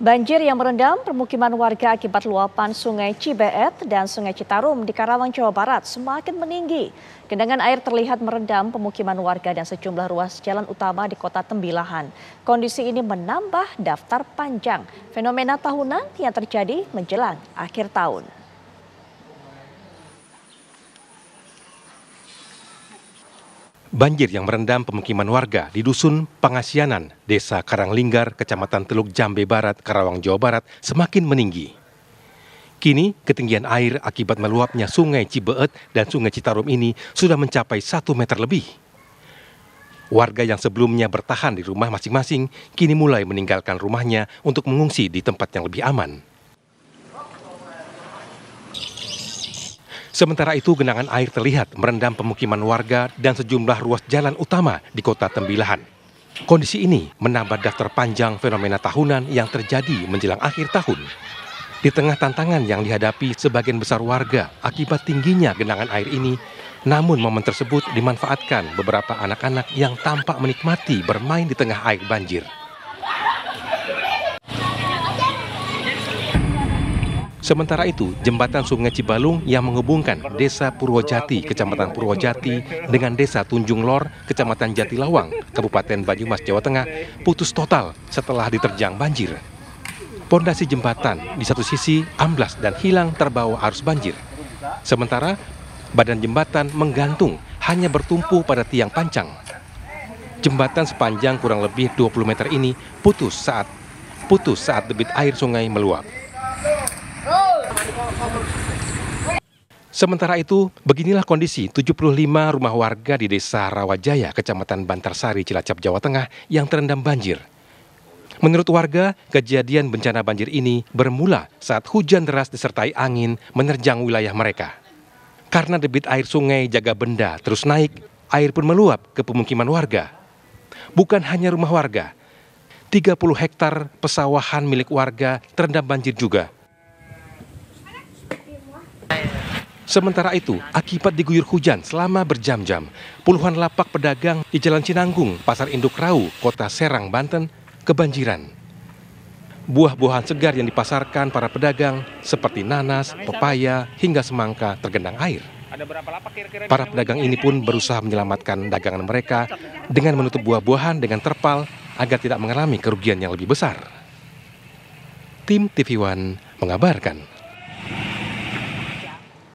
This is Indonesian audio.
Banjir yang merendam permukiman warga akibat luapan sungai Cibeet dan sungai Citarum di Karawang, Jawa Barat semakin meninggi. Genangan air terlihat merendam pemukiman warga dan sejumlah ruas jalan utama di kota Tembilahan. Kondisi ini menambah daftar panjang fenomena tahunan yang terjadi menjelang akhir tahun. Banjir yang merendam pemukiman warga di Dusun Pengasianan, Desa Karanglinggar, Kecamatan Teluk Jambe Barat, Karawang, Jawa Barat semakin meninggi. Kini, ketinggian air akibat meluapnya sungai Cibeet dan sungai Citarum ini sudah mencapai satu meter lebih. Warga yang sebelumnya bertahan di rumah masing-masing, kini mulai meninggalkan rumahnya untuk mengungsi di tempat yang lebih aman. Sementara itu genangan air terlihat merendam pemukiman warga dan sejumlah ruas jalan utama di kota Tembilahan. Kondisi ini menambah daftar panjang fenomena tahunan yang terjadi menjelang akhir tahun. Di tengah tantangan yang dihadapi sebagian besar warga akibat tingginya genangan air ini, namun momen tersebut dimanfaatkan beberapa anak-anak yang tampak menikmati bermain di tengah air banjir. Sementara itu, jembatan Sungai Cibalung yang menghubungkan Desa Purwojati, Kecamatan Purwojati dengan Desa Tunjung Lor, Kecamatan Jatilawang, Kabupaten Banyumas, Jawa Tengah, putus total setelah diterjang banjir. Pondasi jembatan di satu sisi amblas dan hilang terbawa arus banjir. Sementara badan jembatan menggantung hanya bertumpu pada tiang pancang. Jembatan sepanjang kurang lebih 20 meter ini putus saat putus saat debit air sungai meluap. Sementara itu, beginilah kondisi 75 rumah warga di Desa Rawajaya, Kecamatan Bantarsari, Cilacap, Jawa Tengah yang terendam banjir. Menurut warga, kejadian bencana banjir ini bermula saat hujan deras disertai angin menerjang wilayah mereka. Karena debit air sungai Jaga Benda terus naik, air pun meluap ke pemukiman warga. Bukan hanya rumah warga, 30 hektar pesawahan milik warga terendam banjir juga. Sementara itu, akibat diguyur hujan selama berjam-jam, puluhan lapak pedagang di Jalan Cinanggung, Pasar Induk Rau, Kota Serang, Banten, kebanjiran. Buah-buahan segar yang dipasarkan para pedagang seperti nanas, pepaya, hingga semangka tergenang air. Para pedagang ini pun berusaha menyelamatkan dagangan mereka dengan menutup buah-buahan dengan terpal agar tidak mengalami kerugian yang lebih besar. Tim TV One mengabarkan.